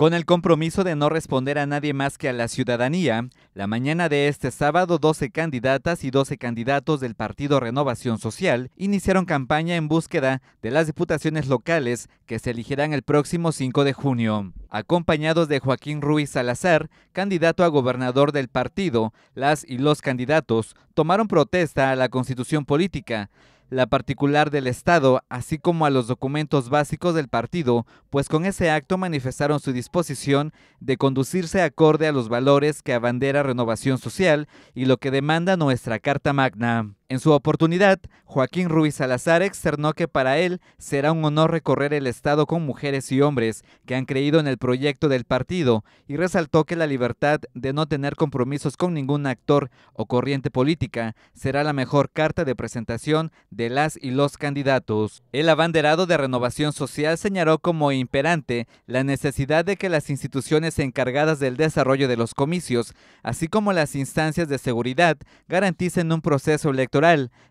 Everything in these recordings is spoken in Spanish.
Con el compromiso de no responder a nadie más que a la ciudadanía, la mañana de este sábado 12 candidatas y 12 candidatos del Partido Renovación Social iniciaron campaña en búsqueda de las diputaciones locales que se elegirán el próximo 5 de junio. Acompañados de Joaquín Ruiz Salazar, candidato a gobernador del partido, las y los candidatos tomaron protesta a la constitución política la particular del Estado, así como a los documentos básicos del partido, pues con ese acto manifestaron su disposición de conducirse acorde a los valores que abandera Renovación Social y lo que demanda nuestra Carta Magna. En su oportunidad, Joaquín Ruiz Salazar externó que para él será un honor recorrer el Estado con mujeres y hombres que han creído en el proyecto del partido y resaltó que la libertad de no tener compromisos con ningún actor o corriente política será la mejor carta de presentación de las y los candidatos. El abanderado de Renovación Social señaló como imperante la necesidad de que las instituciones encargadas del desarrollo de los comicios, así como las instancias de seguridad, garanticen un proceso electoral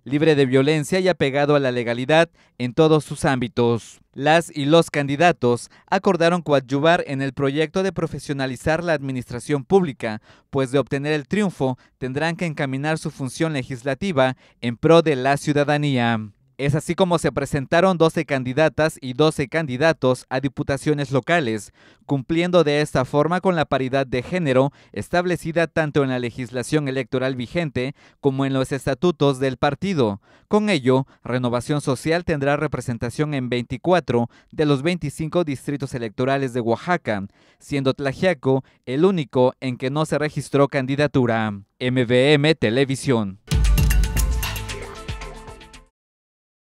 libre de violencia y apegado a la legalidad en todos sus ámbitos. Las y los candidatos acordaron coadyuvar en el proyecto de profesionalizar la administración pública, pues de obtener el triunfo tendrán que encaminar su función legislativa en pro de la ciudadanía. Es así como se presentaron 12 candidatas y 12 candidatos a diputaciones locales, cumpliendo de esta forma con la paridad de género establecida tanto en la legislación electoral vigente como en los estatutos del partido. Con ello, Renovación Social tendrá representación en 24 de los 25 distritos electorales de Oaxaca, siendo Tlaxiaco el único en que no se registró candidatura. MVM Televisión.